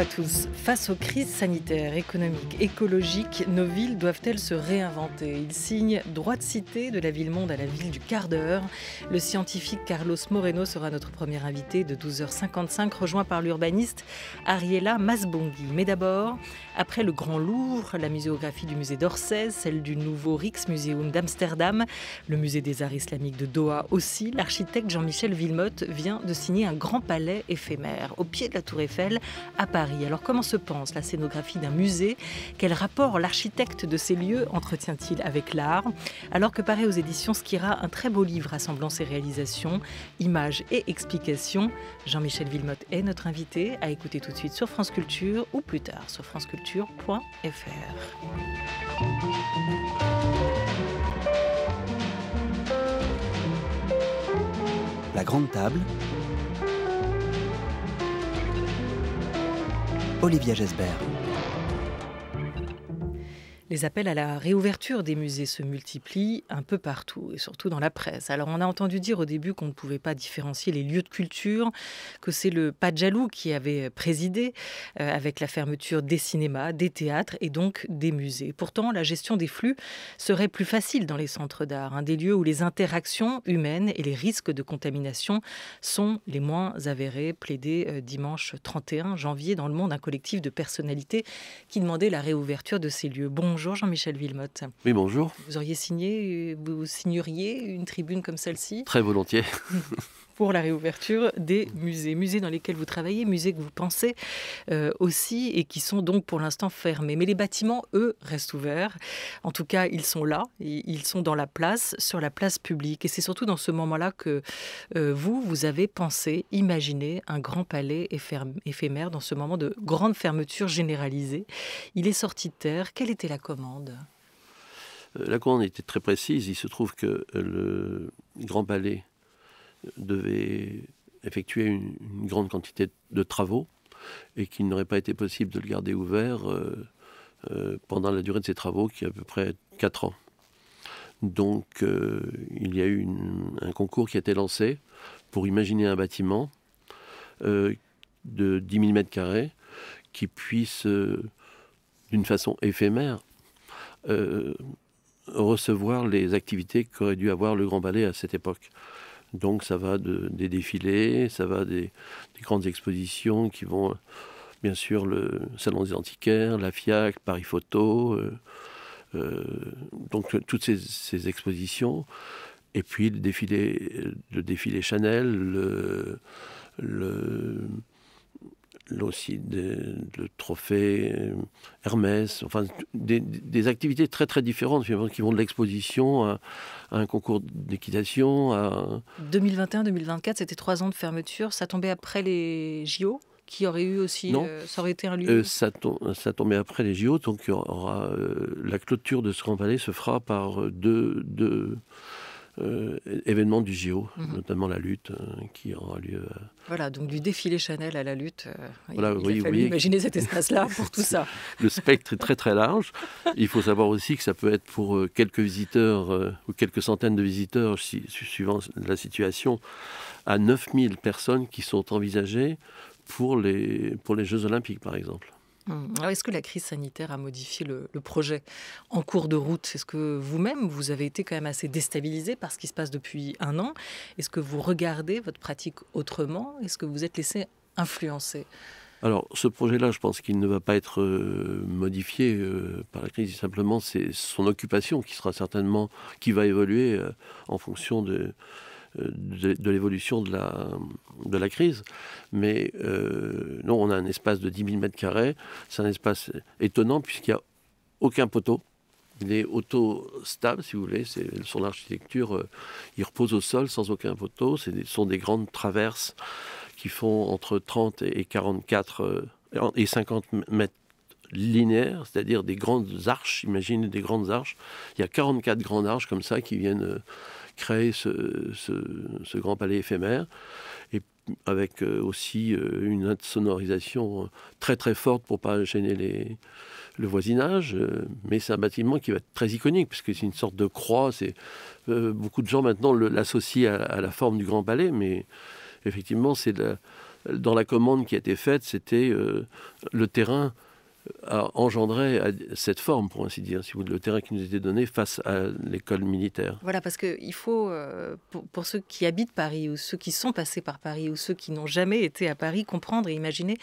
à tous. Face aux crises sanitaires, économiques, écologiques, nos villes doivent-elles se réinventer Il signe Droit de cité de la ville monde à la ville du quart d'heure. Le scientifique Carlos Moreno sera notre premier invité de 12h55, rejoint par l'urbaniste Ariela Masbongi. Mais d'abord, après le Grand Louvre, la muséographie du musée d'Orsay, celle du nouveau Rijksmuseum d'Amsterdam, le musée des arts islamiques de Doha aussi, l'architecte Jean-Michel Villemotte vient de signer un grand palais éphémère au pied de la Tour Eiffel à Paris. Alors comment se pense la scénographie d'un musée Quel rapport l'architecte de ces lieux entretient-il avec l'art Alors que paraît aux éditions Skira un très beau livre rassemblant ses réalisations, images et explications, Jean-Michel Villemotte est notre invité à écouter tout de suite sur France Culture ou plus tard sur France Culture. La Grande Table. Olivia Jesbert les appels à la réouverture des musées se multiplient un peu partout, et surtout dans la presse. Alors on a entendu dire au début qu'on ne pouvait pas différencier les lieux de culture, que c'est le pas de jaloux qui avait présidé euh, avec la fermeture des cinémas, des théâtres et donc des musées. Pourtant, la gestion des flux serait plus facile dans les centres d'art, un des lieux où les interactions humaines et les risques de contamination sont les moins avérés, plaidé euh, dimanche 31 janvier dans le monde un collectif de personnalités qui demandait la réouverture de ces lieux. Bon, Bonjour Jean-Michel Villemotte. Oui, bonjour. Vous auriez signé, vous signeriez une tribune comme celle-ci Très volontiers. pour la réouverture des musées, musées dans lesquels vous travaillez, musées que vous pensez euh, aussi et qui sont donc pour l'instant fermés. Mais les bâtiments, eux, restent ouverts. En tout cas, ils sont là, ils sont dans la place, sur la place publique. Et c'est surtout dans ce moment-là que euh, vous, vous avez pensé, imaginé un grand palais éphémère dans ce moment de grande fermeture généralisée. Il est sorti de terre. Quelle était la commande euh, la commande était très précise. Il se trouve que le Grand Palais devait effectuer une, grande quantité de travaux et qu'il n'aurait pas été possible de le garder ouvert euh, euh, pendant la durée de ces travaux, qui est à peu près 4 ans. Donc euh, il y a eu un concours qui a été lancé pour imaginer un bâtiment de 10 000 m2 qui puisse, d'une façon éphémère, recevoir les activités qu'aurait dû avoir le Grand Ballet à cette époque. Donc ça va des défilés, ça va des, grandes expositions qui vont, euh, bien sûr, le Salon des Antiquaires, la FIAC, Paris Photo, euh, euh, donc toutes ces, expositions. Et puis le défilé, le défilé Chanel, le, le aussi le trophée euh, Hermès, enfin des, activités très très différentes finalement qui vont de l'exposition à, un concours d'équitation. 2021-2024, c'était trois ans de fermeture, ça tombait après les JO qui auraient eu aussi, euh, ça aurait été un lieu. Euh, ça, ça, tombait après les JO, donc aura, la clôture de ce grand palais se fera par deux euh, événements du JO, mhm. notamment la lutte euh, qui aura lieu. Euh, voilà, donc du défilé Chanel à la lutte. voilà, il, oui, imaginer cet espace-là pour tout ça. Le spectre est très très large. Il faut savoir aussi que ça peut être pour quelques visiteurs ou quelques centaines de visiteurs, suivant la situation, à 9000 personnes qui sont envisagées pour les, pour les Jeux Olympiques, par exemple. Mmh. Est-ce que la crise sanitaire a modifié le, projet en cours de route Est-ce que vous-même, vous avez été quand même assez déstabilisé par ce qui se passe depuis un an Est-ce que vous regardez votre pratique autrement Est-ce que vous êtes laissé influencer alors, ce projet-là, je pense qu'il ne va pas être euh, modifié euh, par la crise. Simplement, c'est son occupation qui sera certainement, qui va évoluer euh, en fonction de, de, l'évolution de la, de la crise. Mais euh, non, on a un espace de 10 000 mètres carrés. C'est un espace étonnant puisqu'il n'y a aucun poteau. Il est auto-stable, si vous voulez. C'est son architecture, euh, il repose au sol sans aucun poteau. Ce sont des grandes traverses qui font entre 30 et 44 et 50 euh, mètres linéaires, c'est-à-dire des grandes arches. Imaginez des grandes arches. Il y a 44 grandes arches comme ça qui viennent créer ce, ce, grand palais éphémère. Et avec euh, aussi euh, une sonorisation euh, très très forte pour pas gêner les, le voisinage. Mais c'est un bâtiment qui va être très iconique puisque c'est une sorte de croix. beaucoup de gens maintenant l'associent à, la forme du Grand Palais, mais effectivement, c'est dans la commande qui a été faite, c'était le terrain a engendré cette forme, pour ainsi dire, le terrain qui nous était donné face à l'école militaire. Voilà, parce qu'il faut, euh, pour, ceux qui habitent Paris, ou ceux qui sont passés par Paris, ou ceux qui n'ont jamais été à Paris, comprendre et imaginer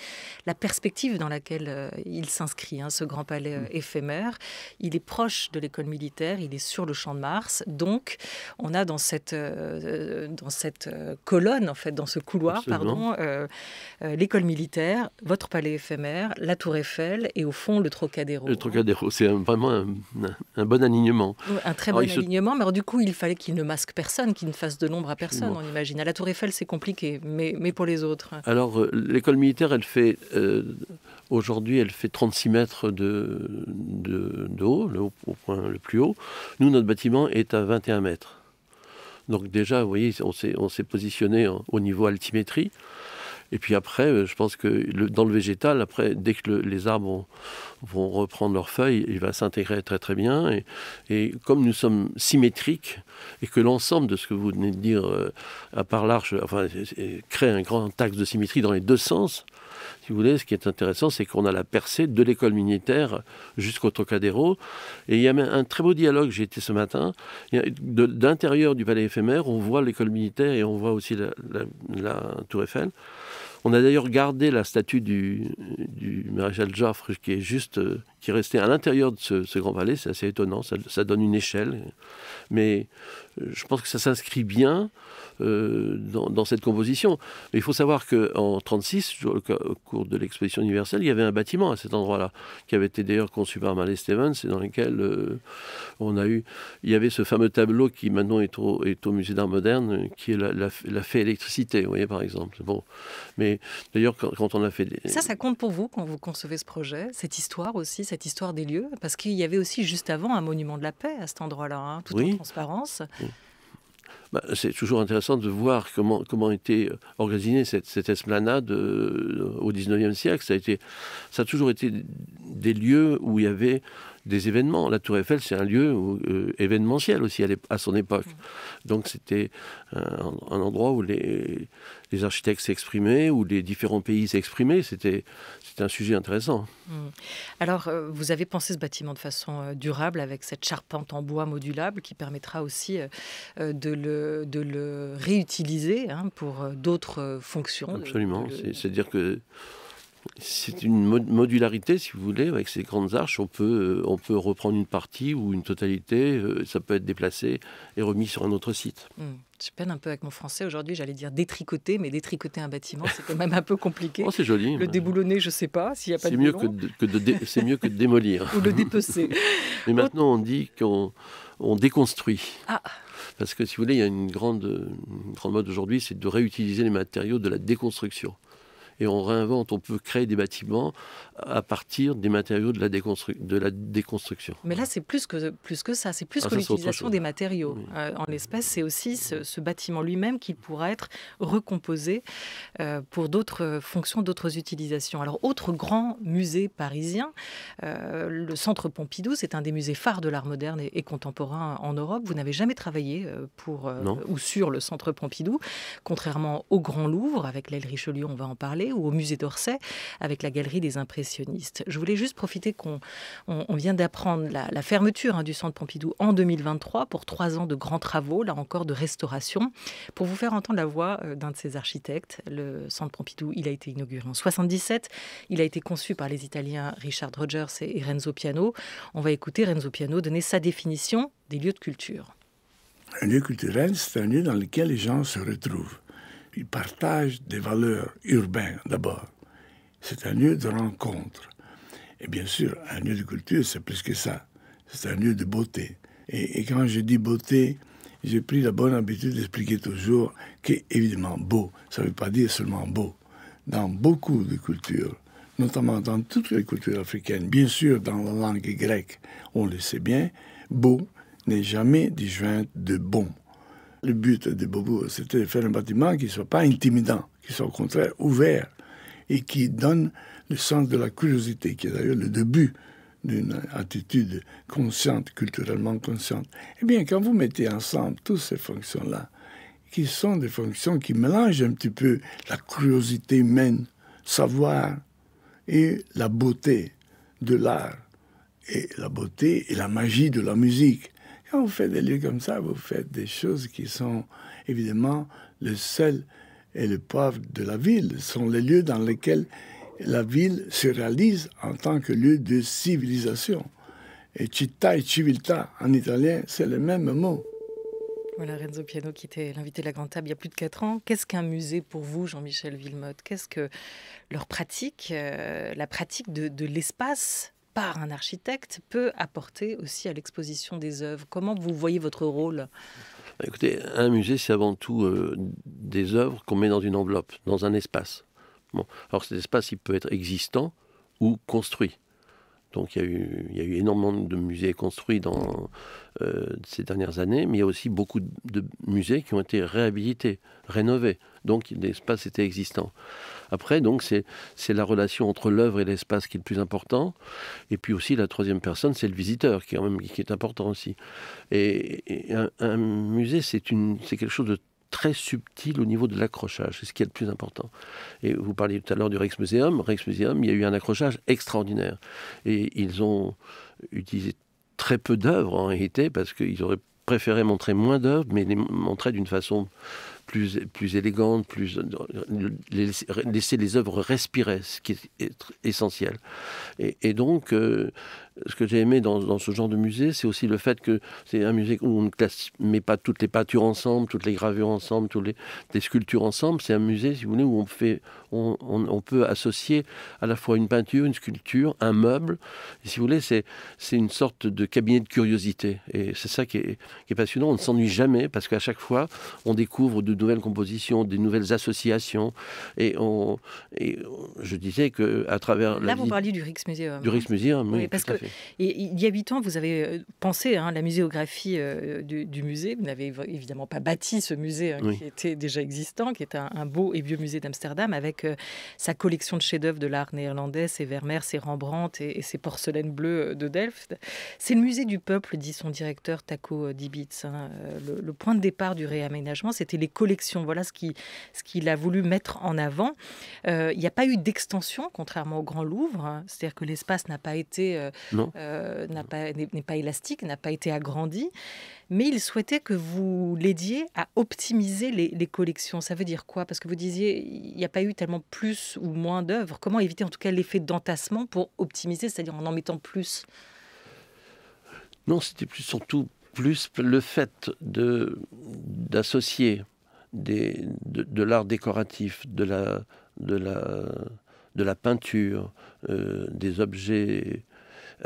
la perspective dans laquelle euh, il s'inscrit, hein, ce grand palais euh, mm. éphémère. Il est proche de l'école militaire, il est sur le champ de Mars, donc on a dans cette, dans cette colonne, en fait, dans ce couloir, pardon, l'école militaire, votre palais éphémère, la tour Eiffel, et au fond le Trocadéro. Le hein. Trocadéro, c'est vraiment un, bon alignement. Un très bon alignement, mais alors, du coup, il fallait qu'il ne masque personne, qu'il ne fasse de l'ombre à personne, on imagine. À la Tour Eiffel, c'est compliqué, mais, mais pour les autres. Alors, euh, l'école militaire, elle fait. Euh, aujourd'hui, elle fait 36 mètres de, de, haut, le, au point le plus haut. Nous, notre bâtiment est à 21 mètres. Donc déjà, vous voyez, on s'est positionné au niveau altimétrie. Et puis après, euh, je pense que dans le végétal, après, dès que les arbres vont, reprendre leurs feuilles, il va s'intégrer très très bien. Et, comme nous sommes symétriques et que l'ensemble de ce que vous venez de dire, euh, à part l'arche, enfin, crée un grand axe de symétrie dans les deux sens, si vous voulez, ce qui est intéressant, c'est qu'on a la percée de l'école militaire jusqu'au Trocadéro. Et il y a un très beau dialogue, j'ai été ce matin, d'intérieur du palais éphémère, on voit l'école militaire et on voit aussi la Tour Eiffel. On a d'ailleurs gardé la statue du, maréchal Joffre qui est juste, euh, qui restait à l'intérieur de ce, grand palais. C'est assez étonnant. Ça, ça, donne une échelle. Mais je pense que ça s'inscrit bien euh, dans, cette composition. Mais il faut savoir qu'en 1936, au, au cours de l'exposition universelle, il y avait un bâtiment à cet endroit-là, qui avait été d'ailleurs conçu par Marley Stevens, et dans lequel euh, on a eu. Il y avait ce fameux tableau qui maintenant est au, est au musée d'art moderne, qui est la, la, fée électricité, vous voyez, par exemple. Bon. Mais d'ailleurs, quand, on a fait. Des... Ça, ça compte pour vous quand vous concevez ce projet, cette histoire aussi, cette histoire des lieux Parce qu'il y avait aussi juste avant un monument de la paix à cet endroit-là, hein, tout en transparence. Bah, c'est toujours intéressant de voir comment, comment était euh, organisée cette, esplanade euh, au XIXe siècle. ça a toujours été des lieux où il y avait des événements. La Tour Eiffel, c'est un lieu euh, événementiel aussi à, son époque. Mm. Donc c'était un, endroit où les, architectes s'exprimaient, où les différents pays s'exprimaient. C'était un sujet intéressant. Mm. Alors, euh, vous avez pensé ce bâtiment de façon euh, durable avec cette charpente en bois modulable qui permettra aussi de le, réutiliser hein, pour d'autres fonctions. Absolument. C'est-à-dire que c'est une modularité, si vous voulez, avec ces grandes arches. On peut, euh, on peut reprendre une partie ou une totalité. Euh, ça peut être déplacé et remis sur un autre site. Hmm. Je peine un peu avec mon français aujourd'hui, j'allais dire détricoter, mais détricoter un bâtiment, c'est quand même un peu compliqué. Oh, c'est joli. Le déboulonner, je ne sais pas, s'il n'y a pas de mieux C'est mieux que de démolir. Ou le dépecer. Mais maintenant, on dit qu'on déconstruit. Ah. Parce que si vous voulez, il y a une grande, une grande mode aujourd'hui, c'est de réutiliser les matériaux de la déconstruction et on réinvente, on peut créer des bâtiments à partir des matériaux de la, de la déconstruction. Mais là, c'est plus que, plus que ça, c'est plus ah, que l'utilisation des matériaux. Euh, en l'espèce, c'est aussi ce, bâtiment lui-même qui pourra être recomposé euh, pour d'autres fonctions, d'autres utilisations. Alors, autre grand musée parisien, euh, le Centre Pompidou, c'est un des musées phares de l'art moderne et, contemporain en Europe. Vous n'avez jamais travaillé pour ou sur le Centre Pompidou, contrairement au Grand Louvre, avec l'aile Richelieu, on va en parler, ou au musée d'Orsay, avec la Galerie des Impressions je voulais juste profiter qu'on vient d'apprendre la, fermeture hein, du Centre Pompidou en 2023 pour trois ans de grands travaux, là encore de restauration, pour vous faire entendre la voix euh, d'un de ses architectes. Le Centre Pompidou, il a été inauguré en 77. Il a été conçu par les Italiens Richard Rogers et Renzo Piano. On va écouter Renzo Piano donner sa définition des lieux de culture. Un lieu culturel, c'est un lieu dans lequel les gens se retrouvent. Ils partagent des valeurs urbaines d'abord c'est un lieu de rencontre. Et bien sûr, un lieu de culture, c'est plus que ça. C'est un lieu de beauté. Et, quand je dis beauté, j'ai pris la bonne habitude d'expliquer toujours qu'évidemment, beau, ça ne veut pas dire seulement beau. Dans beaucoup de cultures, notamment dans toutes les cultures africaines, bien sûr dans la langue grecque, on le sait bien, beau n'est jamais disjoint de bon. Le but de Bobo, c'était de faire un bâtiment qui ne soit pas intimidant, qui soit au contraire ouvert, et qui donne le sens de la curiosité, qui est d'ailleurs le début d'une attitude consciente, culturellement consciente. Eh bien, quand vous mettez ensemble toutes ces fonctions-là, qui sont des fonctions qui mélangent un petit peu la curiosité humaine, savoir, et la beauté de l'art, et la beauté et la magie de la musique. Quand vous faites des lieux comme ça, vous faites des choses qui sont évidemment le seul et le pauvres de la ville sont les lieux dans lesquels la ville se réalise en tant que lieu de civilisation. Et città et civiltà, en italien, c'est le même mot. Voilà Renzo Piano qui était l'invité de la Grande Table il y a plus de 4 ans. Qu'est-ce qu'un musée pour vous, Jean-Michel Villemotte Qu'est-ce que leur pratique, euh, la pratique de, de l'espace par un architecte peut apporter aussi à l'exposition des œuvres Comment vous voyez votre rôle Écoutez, un musée, c'est avant tout euh, des œuvres qu'on met dans une enveloppe, dans un espace. Alors cet espace, il peut être existant ou construit. Donc il y, a eu, énormément de musées construits dans euh, ces dernières années, mais il y a aussi beaucoup de musées qui ont été réhabilités, rénovés. Donc l'espace était existant. Après, donc, c'est la relation entre l'œuvre et l'espace qui est le plus important. Et puis aussi, la troisième personne, c'est le visiteur, qui est, même, qui est important aussi. Et, un, musée, c'est quelque chose de très subtil au niveau de l'accrochage, c'est ce qui est le plus important. Et vous parliez tout à l'heure du Rex Museum. Rex Museum, il y a eu un accrochage extraordinaire. Et ils ont utilisé très peu d'œuvres en réalité, parce qu'ils auraient préféré montrer moins d'œuvres, mais les montrer d'une façon plus, plus élégante, plus, euh, laisser les œuvres respirer, ce qui est essentiel. Et, donc, euh, ce que j'ai aimé dans, ce genre de musée, c'est aussi le fait que c'est un musée où on ne classe, met pas toutes les peintures ensemble, toutes les gravures ensemble, toutes les, les sculptures ensemble. C'est un musée, si vous voulez, où on, fait, on, peut associer à la fois une peinture, une sculpture, un meuble. Et si vous voulez, c'est une sorte de cabinet de curiosité. Et c'est ça qui est, qui est passionnant. On ne s'ennuie jamais parce qu'à chaque fois, on découvre de nouvelles compositions, des nouvelles associations. Et, on, et je disais que à travers là, vous parliez du Rijksmuseum. Du Rijksmuseum, oui, parce que il y a huit ans, vous avez euh, pensé hein, la muséographie euh, du, musée. Vous n'avez évidemment pas bâti ce musée hein, qui était déjà existant, qui est un, beau et vieux musée d'Amsterdam avec euh, sa collection de chefs-d'œuvre de l'art néerlandais, ses Vermeer, ses Rembrandt et, ses porcelaines bleues de Delft. C'est le musée du peuple, dit son directeur Taco Dibitz. Hein, le, le, point de départ du réaménagement, c'était les voilà ce qu'il ce qu'il a voulu mettre en avant. Euh, il n'y a pas eu d'extension, contrairement au Grand Louvre. Hein. C'est-à-dire que l'espace n'a pas été euh, euh, n'a pas n'est pas élastique, n'a pas été agrandi. Mais il souhaitait que vous l'aidiez à optimiser les, collections. Ça veut dire quoi Parce que vous disiez, il n'y a pas eu tellement plus ou moins d'œuvres. Comment éviter en tout cas l'effet d'entassement pour optimiser, c'est-à-dire en en mettant plus Non, c'était plus surtout plus le fait de d'associer de, l'art décoratif, de la, de la, de la peinture, euh, des objets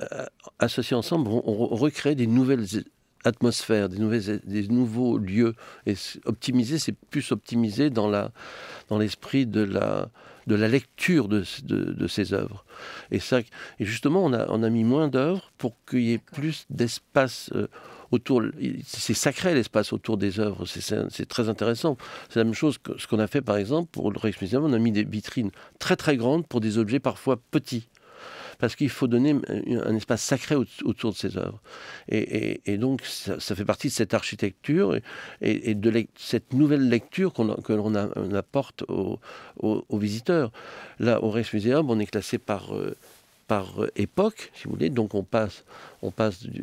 euh, associés ensemble, on, recrée des nouvelles atmosphères, des, nouvelles, des nouveaux lieux. Et optimiser, c'est plus optimiser dans, la, dans l'esprit de la, de la lecture de, de, ces œuvres. Et, ça, justement, on a, on a mis moins d'œuvres pour qu'il y ait plus d'espace. Euh, autour. C'est sacré l'espace autour des œuvres, c'est très intéressant. C'est la même chose que ce qu'on a fait par exemple pour le Rijksmuseum, on a mis des vitrines très très grandes pour des objets parfois petits parce qu'il faut donner un espace sacré autour de ces œuvres. Et, donc, ça, fait partie de cette architecture et, de cette nouvelle lecture qu'on que l'on apporte aux, visiteurs. Là, au Rijksmuseum, on est classé par euh, par euh, époque, si vous voulez. Donc on passe, on passe du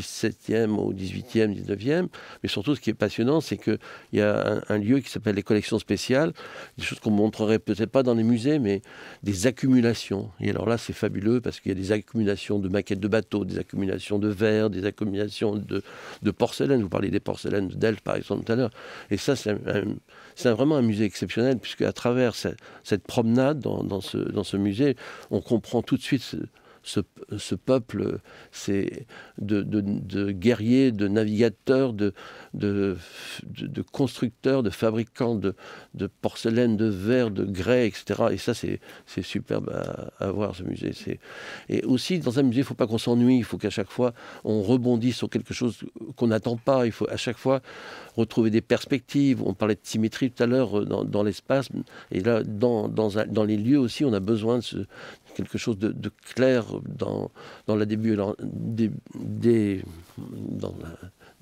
17e au 18e, 19e. Mais surtout, ce qui est passionnant, c'est qu'il y a un, lieu qui s'appelle les collections spéciales, des choses qu'on montrerait peut-être pas dans les musées, mais des accumulations. Et alors là, c'est fabuleux parce qu'il y a des accumulations de maquettes de bateaux, des accumulations de verres, des accumulations de, de porcelaine. Vous parlez des porcelaines de par exemple, tout à l'heure. Et ça, c'est un c'est vraiment un musée exceptionnel, puisque à travers cette, promenade dans ce musée, on comprend tout de suite ce, peuple c'est de, guerriers, de navigateurs, de, de, constructeurs, de fabricants de, porcelaine, de verre, de grès, etc. Et ça, c'est superbe à, voir, ce musée. Et aussi, dans un musée, il ne faut pas qu'on s'ennuie, il faut qu'à chaque fois, on rebondisse sur quelque chose qu'on n'attend pas. Il faut à chaque fois retrouver des perspectives. On parlait de symétrie tout à l'heure euh, dans, l'espace. Et là, dans, dans, les lieux aussi, on a besoin de ce, quelque chose de, clair dans, dans, la début, des, des, dans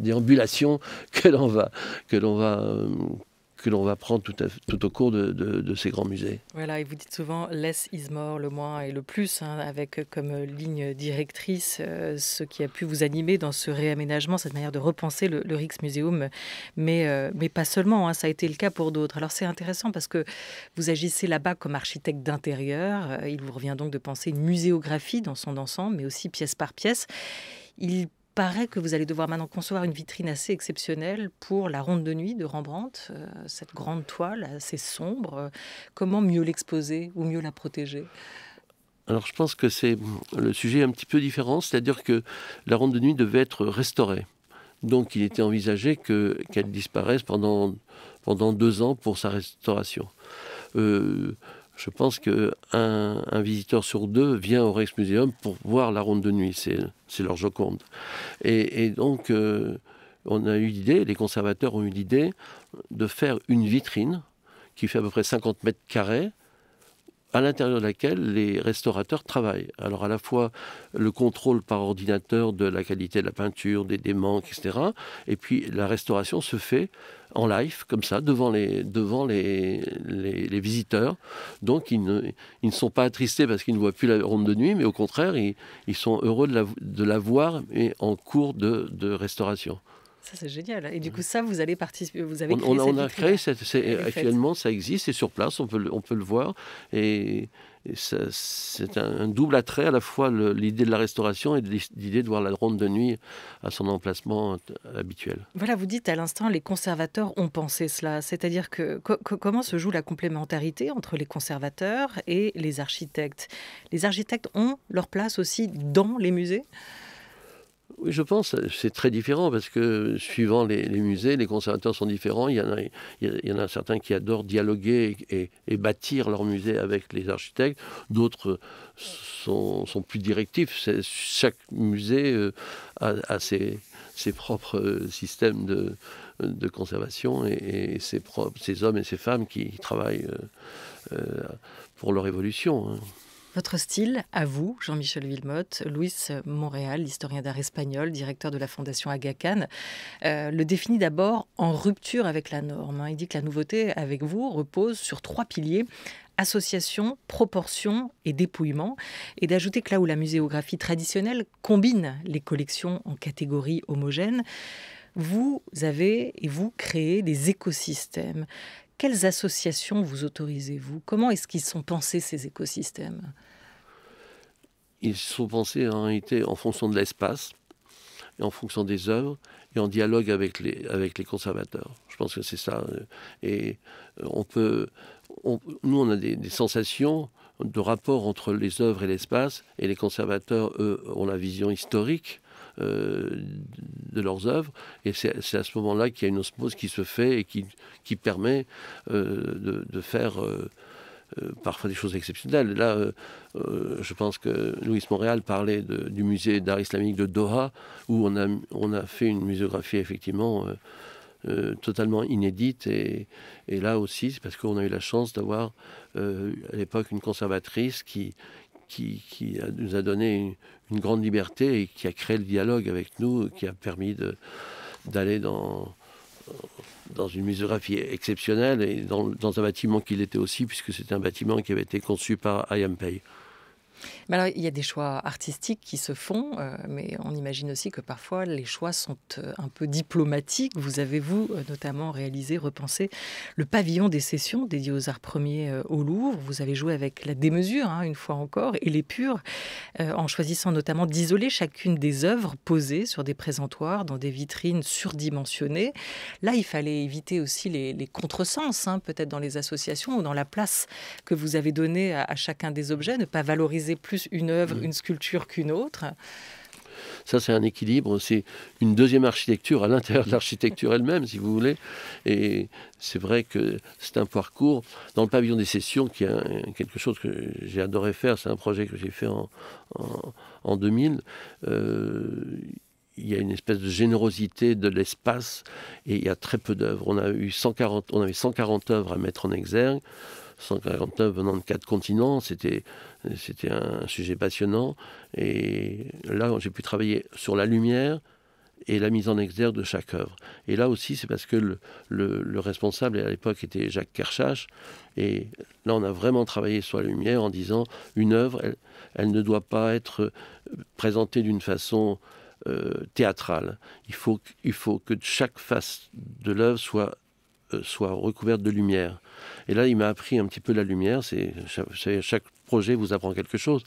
déambulation que l'on va, que l'on va, euh, que l'on va prendre tout, tout au cours de, ces grands musées. Voilà, et vous dites souvent less is more, le moins et le plus, hein, avec euh, comme euh, ligne directrice euh, ce qui a pu vous animer dans ce réaménagement, cette manière de repenser le, le Rijksmuseum, mais, mais pas seulement, hein, ça a été le cas pour d'autres. Alors c'est intéressant parce que vous agissez là-bas comme architecte d'intérieur, il vous revient donc de penser une muséographie dans son ensemble, mais aussi pièce par pièce. Il il paraît que vous allez devoir maintenant concevoir une vitrine assez exceptionnelle pour la ronde de nuit de Rembrandt, euh, cette grande toile assez sombre. Comment mieux l'exposer ou mieux la protéger alors je pense que c'est mm, le sujet un petit peu différent, c'est-à-dire que la ronde de nuit devait être restaurée. Donc il était envisagé qu'elle disparaisse pendant, pendant deux ans pour sa restauration. Euh, je pense qu'un visiteur sur deux vient au Rex Museum pour voir la ronde de nuit. C'est leur Joconde. Et, donc, euh, on a eu l'idée, les conservateurs ont eu l'idée de faire une vitrine qui fait à peu près 50 mètres carrés à l'intérieur de laquelle les restaurateurs travaillent. Alors à la fois le contrôle par ordinateur de la qualité de la peinture, des, démanques, etc. Et puis la restauration se fait en live, comme ça, devant les, devant les, visiteurs. Donc ils ne, sont pas attristés parce qu'ils ne voient plus la ronde de nuit, mais au contraire, ils, sont heureux de la, de voir et en cours de restauration. Ça, c'est génial. Et du coup, ça, vous allez participer. Vous avez créé on, on a créé cette. actuellement, ça existe, c'est sur place, on peut, le, on peut le voir. Et, c'est un, double attrait, à la fois l'idée de la restauration et l'idée de voir la ronde de nuit à son emplacement habituel. Voilà, vous dites à l'instant, les conservateurs ont pensé cela. C'est-à-dire que comment se joue la complémentarité entre les conservateurs et les architectes Les architectes ont leur place aussi dans les musées oui, je pense, c'est très différent parce que suivant les, musées, les conservateurs sont différents. Il y en a, il y en a certains qui adorent dialoguer et, bâtir leur musée avec les architectes. D'autres sont, plus directifs. Chaque musée euh, a, ses, propres euh, systèmes de, conservation et, et ses, hommes et ses femmes qui travaillent euh, pour leur évolution. Hein. Votre style, à vous, Jean-Michel Villemotte, Louis Montréal, historien d'art espagnol, directeur de la Fondation Aga Khan, euh, le définit d'abord en rupture avec la norme. Hein. Il dit que la nouveauté avec vous repose sur trois piliers association, proportion et dépouillement, et d'ajouter que là où la muséographie traditionnelle combine les collections en catégories homogènes, vous avez et vous créez des écosystèmes quelles associations vous autorisez-vous Comment est-ce qu'ils sont pensés ces écosystèmes Ils sont pensés en réalité en fonction de l'espace, et en fonction des œuvres, et en dialogue avec les, avec les conservateurs. Je pense que c'est ça. Euh, et euh, on peut. nous, on a des, des sensations de rapport entre les œuvres et l'espace, et les conservateurs, eux, ont la vision historique euh, de leurs œuvres. Et c'est à ce moment-là qu'il y a une osmose qui se fait et qui, qui permet euh, de, faire euh, parfois des choses exceptionnelles. Là, je pense que Louis Montréal parlait du musée d'art islamique de Doha, où on a, on a fait une muséographie effectivement totalement inédite. Et, et là aussi, c'est parce qu'on a eu la chance d'avoir à l'époque une conservatrice qui, qui, nous a donné une, grande liberté et qui a créé le dialogue avec nous, qui a permis d'aller dans, euh, dans une muséographie exceptionnelle et dans, un bâtiment qu'il était aussi, puisque c'était un bâtiment qui avait été conçu par Pei. Mais alors, il y a des choix artistiques qui se font, euh, mais on imagine aussi que parfois les choix sont euh, un peu diplomatiques. Vous avez, vous, euh, notamment réalisé, repensé le pavillon des sessions dédié aux arts premiers au Louvre. Vous avez joué avec la démesure, hein, une fois encore, et les purs, en choisissant notamment d'isoler chacune des œuvres posées sur des présentoirs, dans des vitrines surdimensionnées. Là, il fallait éviter aussi les, contresens, hein, peut-être dans les associations ou dans la place que vous avez donnée à chacun des objets, ne pas valoriser plus une œuvre, une sculpture qu'une autre. Ça, c'est un équilibre, c'est une deuxième architecture à l'intérieur de l'architecture elle-même, si vous voulez. Et c'est vrai que c'est un parcours dans le pavillon des sessions, qui est quelque chose que j'ai adoré faire, c'est un projet que j'ai fait en, 2000. Euh, il y a une espèce de générosité de l'espace et il y a très peu d'œuvres. On a eu 140, on avait 140 œuvres à mettre en exergue. 149 venant de quatre continents, c'était c'était un sujet passionnant. Et là, j'ai pu travailler sur la lumière et la mise en exergue de chaque œuvre. Et là aussi, c'est parce que le, responsable à l'époque était Jacques Kerchache. Et là, on a vraiment travaillé sur la lumière en disant une œuvre, elle, ne doit pas être euh, présentée d'une façon euh, théâtrale. Il faut, il faut que chaque face de l'œuvre soit euh, soit recouverte de lumière. Et là, il m'a appris un petit peu la lumière. C'est chaque, projet vous apprend quelque chose.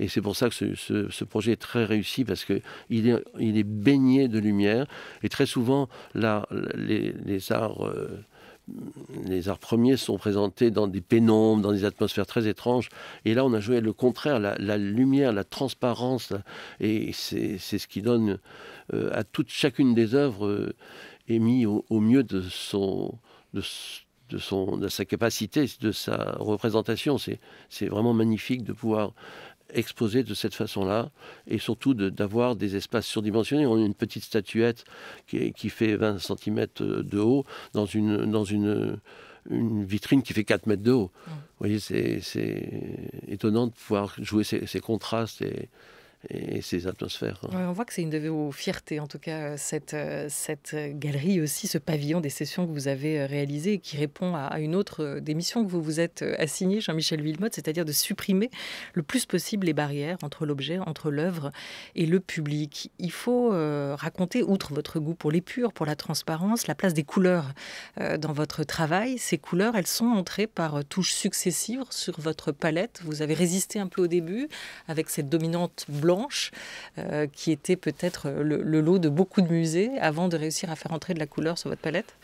Et c'est pour ça que ce, projet est très réussi parce que il est, il est baigné de lumière. Et très souvent, là, les, arts. Euh, les arts premiers sont présentés dans des pénombres, dans des atmosphères très étranges. Et là, on a joué le contraire, la, lumière, la transparence. Et c'est ce qui donne euh, à toute chacune des œuvres euh, au, mieux de son, de, son, de sa capacité, de sa représentation. C'est vraiment magnifique de pouvoir exposer de cette façon-là et surtout d'avoir des espaces surdimensionnés. On a une petite statuette qui, qui, fait 20 cm de haut dans une, dans une, une vitrine qui fait 4 mètres de haut. Mmh. Vous voyez, c'est étonnant de pouvoir jouer ces, ces contrastes et, et ses atmosphères. Hein. on voit que c'est une de vos fiertés, en tout cas, euh, cette, euh, cette euh, galerie aussi, ce pavillon des sessions que vous avez réalisé et qui répond à, une autre des missions que vous vous êtes assignée, Jean-Michel Villemotte, c'est-à-dire de supprimer le plus possible les barrières entre l'objet, entre l'œuvre et le public. Il faut raconter, outre votre goût pour purs, pour la transparence, la place des couleurs dans votre travail. Ces couleurs, elles sont entrées par touches successives sur votre palette. Vous avez résisté un peu au début avec cette dominante blanche euh, qui était peut-être le, lot de beaucoup de musées, avant de réussir à faire entrer de la couleur sur votre palette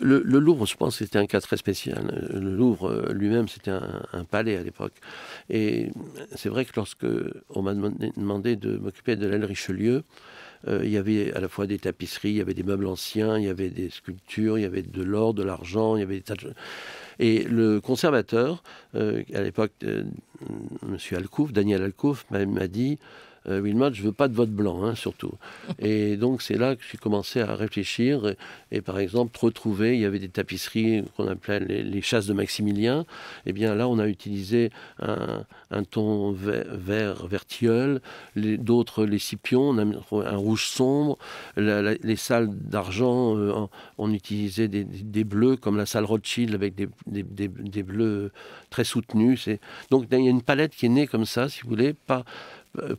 le, Louvre, je pense, c'était un cas très spécial. Le Louvre euh, lui-même, c'était un, palais à l'époque. Et c'est vrai que lorsque on m'a demandé de m'occuper de l'aile Richelieu, euh, il y avait à la fois des tapisseries, il y avait des meubles anciens, il y avait des sculptures, il y avait de l'or, de l'argent, il y avait des tas de... Et le conservateur, euh, à l'époque, euh, M. Alcouf, Daniel Alcouf, m'a dit euh, Wilmot, je veux pas de vote blanc, hein, surtout. Et donc c'est là que j'ai commencé à réfléchir et, par exemple retrouver, il y avait des tapisseries qu'on appelait les, chasses de Maximilien. Et eh bien là, on a utilisé un, ton vert, vert, d'autres les scipions, on a un rouge sombre, les salles d'argent, euh, on utilisait des, bleus comme la salle Rothschild avec des, des bleus très soutenus. Donc il y a une palette qui est née comme ça, si vous voulez, pas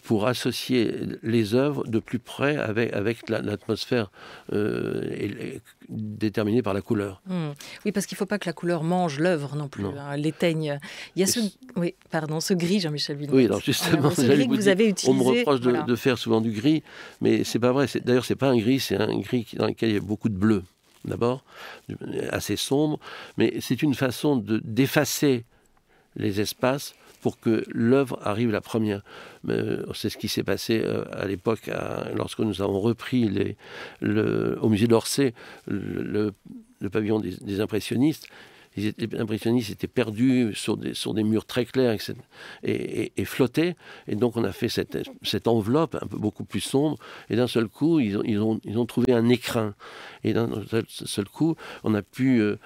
pour associer les œuvres de plus près avec, avec l'atmosphère euh, déterminée par la couleur. Hmm. Oui, parce qu'il ne faut pas que la couleur mange l'œuvre non plus, hein, l'éteigne. Il y a ce, pardon, ce gris, Jean-Michel Oui, alors justement, ce gris que vous, avez utilisé. On me reproche de, faire souvent du gris, mais c'est pas vrai. D'ailleurs, c'est pas un gris, c'est un gris dans lequel il y a beaucoup de bleu, d'abord, assez sombre, mais c'est une façon d'effacer les espaces pour que l'œuvre arrive la première. Euh, c'est ce qui s'est passé euh, à l'époque, lorsque nous avons repris au musée d'Orsay le, pavillon des impressionnistes les impressionnistes étaient perdus sur des, sur des murs très clairs et, et, et, flottaient. Et donc on a fait cette, enveloppe un peu beaucoup plus sombre. Et d'un seul coup, ils ont, ils, ont, trouvé un écrin. Et d'un seul coup, on a pu euh,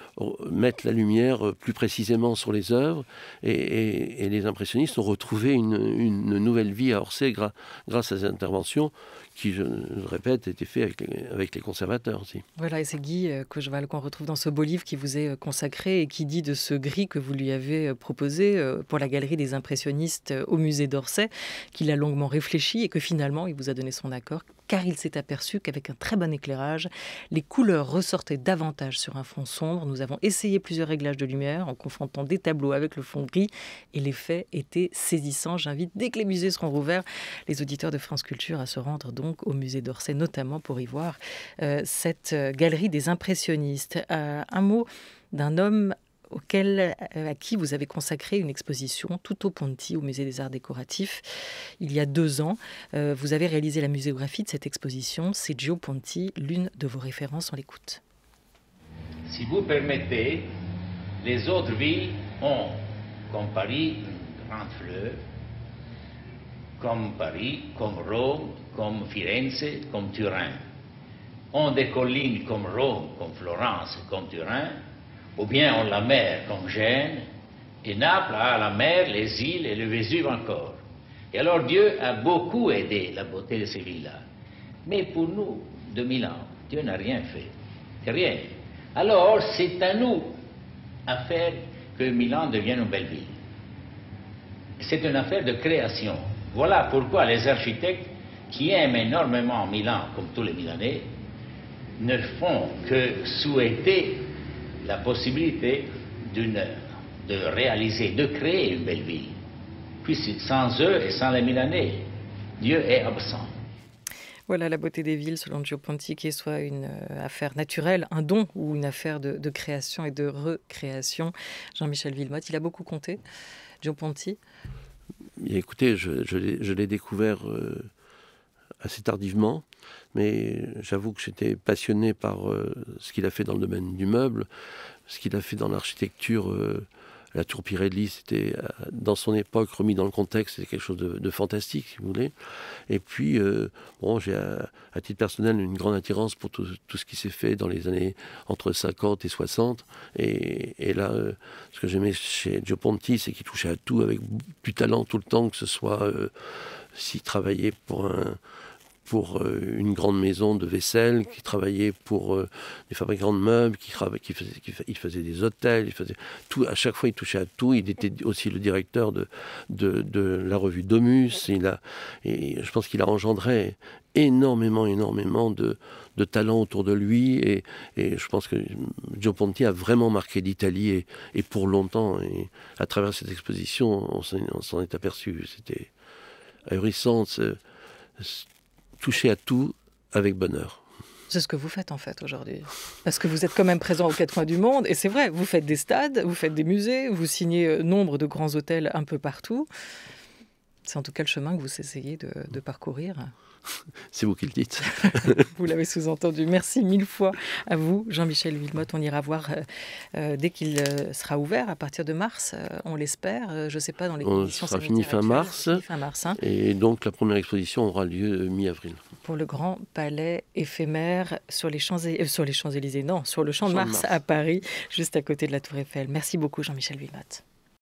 mettre la lumière euh, plus précisément sur les œuvres. Et, les impressionnistes ont retrouvé une, nouvelle vie à Orsay grâce à ces interventions qui, je le répète, étaient faites avec les, conservateurs aussi. Voilà, et c'est Guy euh, Cocheval qu'on retrouve dans ce beau livre qui vous est consacré qui dit de ce gris que vous lui avez euh, proposé euh, pour la galerie des impressionnistes euh, au musée d'Orsay, qu'il a longuement réfléchi et que finalement il vous a donné son accord car il s'est aperçu qu'avec un très bon éclairage, les couleurs ressortaient davantage sur un fond sombre. Nous avons essayé plusieurs réglages de lumière en confrontant des tableaux avec le fond gris et l'effet était saisissant. J'invite, dès que les musées seront rouverts, les auditeurs de France Culture à se rendre donc au musée d'Orsay, notamment pour y voir cette galerie des impressionnistes. un mot d'un homme auquel, euh, à qui vous avez consacré une exposition tout au Ponti, au Musée des Arts Décoratifs, il y a deux ans. Euh, vous avez réalisé la muséographie de cette exposition. C'est Gio Ponti, l'une de vos références. On l'écoute. Si vous permettez, les autres villes ont, comme Paris, une grande fleuve, comme Paris, comme Rome, comme Firenze, comme Turin, ont des collines comme Rome, comme Florence, comme Turin, ou bien on la mer comme Gênes, et Naples a la mer, les îles et le Vésuve encore. Et alors Dieu a beaucoup aidé la beauté de ces villes-là. Mais pour nous, de Milan, Dieu n'a rien fait. Rien. Alors c'est à nous à faire que Milan devienne une belle ville. C'est une affaire de création. Voilà pourquoi les architectes qui aiment énormément Milan, comme tous les Milanais, ne font que souhaiter la possibilité d'une de réaliser, de créer une belle ville. Puisque sans eux et sans les Milanais, Dieu est absent. Voilà la beauté des villes, selon Gio qui est soit une euh, affaire naturelle, un don, ou une affaire de, création et de recréation. Jean-Michel Villemotte, il a beaucoup compté, Ponti Écoutez, je, l'ai découvert euh, assez tardivement, mais j'avoue que j'étais passionné par euh, ce qu'il a fait dans le domaine du meuble, ce qu'il a fait dans l'architecture. Euh, la tour Pirelli, c'était euh, dans son époque remis dans le contexte, c'était quelque chose de, fantastique, si vous voulez. Et puis, bon, j'ai à, titre personnel une grande attirance pour tout, ce qui s'est fait dans les années entre 50 et 60. Et, là, ce que j'aimais chez Joe Ponti, c'est qu'il touchait à tout avec du talent tout le temps, que ce soit s'il travaillait pour un pour euh, une grande maison de vaisselle, qui travaillait pour euh, des fabricants de meubles, qui, qui, faisait, il faisait des hôtels, il faisait tout. À chaque fois, il touchait à tout. Il était aussi le directeur de, de, la revue Domus. Il a, et je pense qu'il a engendré énormément, énormément de, de talent autour de lui. Et, et, je pense que Gio Ponti a vraiment marqué l'Italie et, et, pour longtemps. Et à travers cette exposition, on s'en est aperçu. C'était ahurissant toucher à tout avec bonheur. C'est ce que vous faites en fait aujourd'hui. Parce que vous êtes quand même présent aux quatre coins du monde. Et c'est vrai, vous faites des stades, vous faites des musées, vous signez euh, nombre de grands hôtels un peu partout. C'est en tout cas le chemin que vous essayez de, de parcourir. C'est vous qui le dites. vous l'avez sous-entendu. Merci mille fois à vous, Jean-Michel Villemotte. On ira voir euh, euh, dès qu'il euh, sera ouvert à partir de mars, on l'espère. Je ne sais pas dans les on sera fini fin mars. Fin hein. mars Et donc la première exposition aura lieu mi-avril. Pour le grand palais éphémère sur les Champs sur les Champs Élysées, non, sur le Champ de Mars, à Paris, juste à côté de la Tour Eiffel. Merci beaucoup, Jean-Michel Villemotte.